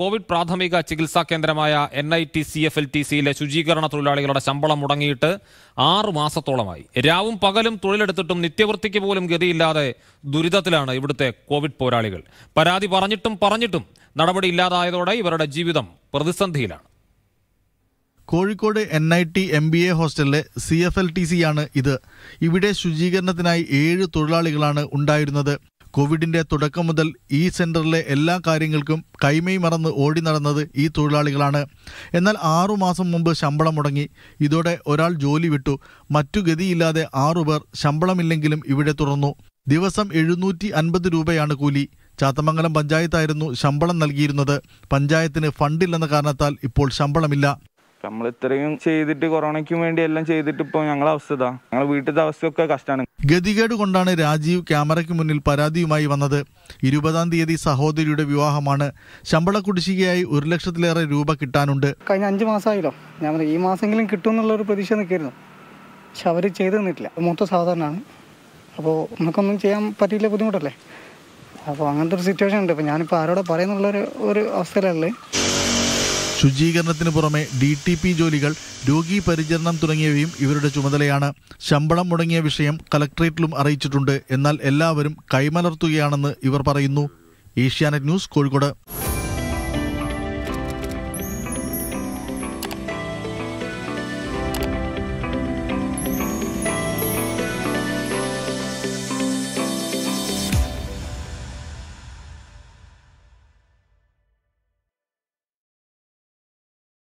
Covid പ്രാഥമിക ചികിത്സാ കേന്ദ്രമായ N I T C F L T സിയിലെ ശുചീകരണ തൊഴിലാളികളുടെ ശമ്പളം മുടങ്ങിയിട്ട് ആറു മാസത്തോളമായി രാവും പകലും തൊഴിലെടുത്തിട്ടും നിത്യവൃത്തിക്ക് പോലും ഗതിയില്ലാതെ ദുരിതത്തിലാണ് ഇവിടുത്തെ കോവിഡ് പോരാളികൾ പരാതി പറഞ്ഞിട്ടും പറഞ്ഞിട്ടും നടപടി ഇല്ലാതായതോടെ ഇവരുടെ ജീവിതം പ്രതിസന്ധിയിലാണ് Kozhikode N I T M B A ഹോസ്റ്റലിലെ സി എഫ് എൽ ടി സിയാണ് ഇത് ഇവിടെ ശുചീകരണത്തിനായി ഏഴ് തൊഴിലാളികളാണ് ഉണ്ടായിരുന്നത് കോവിഡിന്റെ തുടക്കം മുതൽ ഈ സെന്ററിലെ എല്ലാ കാര്യങ്ങൾക്കും കൈമൈ മറന്ന് ഓടി നടന്നത് ഈ തൊഴിലാളികളാണ് എന്നാൽ ആറുമാസം മുമ്പ് ശമ്പളം മുടങ്ങി ഇതോടെ ഒരാൾ ജോലി വിട്ടു മറ്റു ഗതിയില്ലാതെ ആറുപേർ ശമ്പളമില്ലെങ്കിലും ഇവിടെ തുടർന്നു ദിവസം എഴുന്നൂറ്റി അൻപത് രൂപയാണ് കൂലി ചാത്തമംഗലം പഞ്ചായത്തായിരുന്നു ശമ്പളം നൽകിയിരുന്നത് പഞ്ചായത്തിന് ഫണ്ടില്ലെന്ന കാരണത്താൽ ഇപ്പോൾ ശമ്പളമില്ല നമ്മൾ ഇത്രയും ചെയ്തിട്ട് കൊറോണയ്ക്കും വേണ്ടി എല്ലാം ചെയ്തിട്ട് ഇപ്പൊ ഞങ്ങളെ അവസ്ഥ ഇതാ വീട്ടിലത്തെ അവസ്ഥയൊക്കെ കഷ്ടമാണ് ഗതികേട് കൊണ്ടാണ് രാജീവ് ക്യാമറയ്ക്ക് മുന്നിൽ പരാതിയുമായി വന്നത് ഇരുപതാം തീയതി സഹോദരിയുടെ വിവാഹമാണ് ശമ്പള കുടിശ്ശികയായി ഒരു ലക്ഷത്തിലേറെ രൂപ കിട്ടാനുണ്ട് കഴിഞ്ഞ അഞ്ച് മാസമായില്ലോ ഞാൻ ഈ മാസമെങ്കിലും കിട്ടും എന്നുള്ള ഒരു പ്രതീക്ഷ നിൽക്കായിരുന്നു പക്ഷെ അവർ ചെയ്തു തന്നിട്ടില്ല മൊത്തം സാധാരണമാണ് അപ്പോൾ നമുക്കൊന്നും ചെയ്യാൻ പറ്റിയില്ല ബുദ്ധിമുട്ടല്ലേ അപ്പോൾ അങ്ങനത്തെ ഒരു സിറ്റുവേഷൻ ഉണ്ട് ഇപ്പോൾ ഞാനിപ്പോൾ ആരോടെ പറയുന്നുള്ളൊരു ഒരു അവസ്ഥയിലല്ലേ ശുചീകരണത്തിന് പുറമെ ഡി ടി പി ജോലികൾ രോഗി പരിചരണം തുടങ്ങിയവയും ഇവരുടെ ചുമതലയാണ് ശമ്പളം മുടങ്ങിയ വിഷയം കലക്ട്രേറ്റിലും അറിയിച്ചിട്ടുണ്ട് എന്നാൽ എല്ലാവരും കൈമലർത്തുകയാണെന്ന് ഇവർ പറയുന്നു ഏഷ്യാനെറ്റ് ന്യൂസ് കോഴിക്കോട്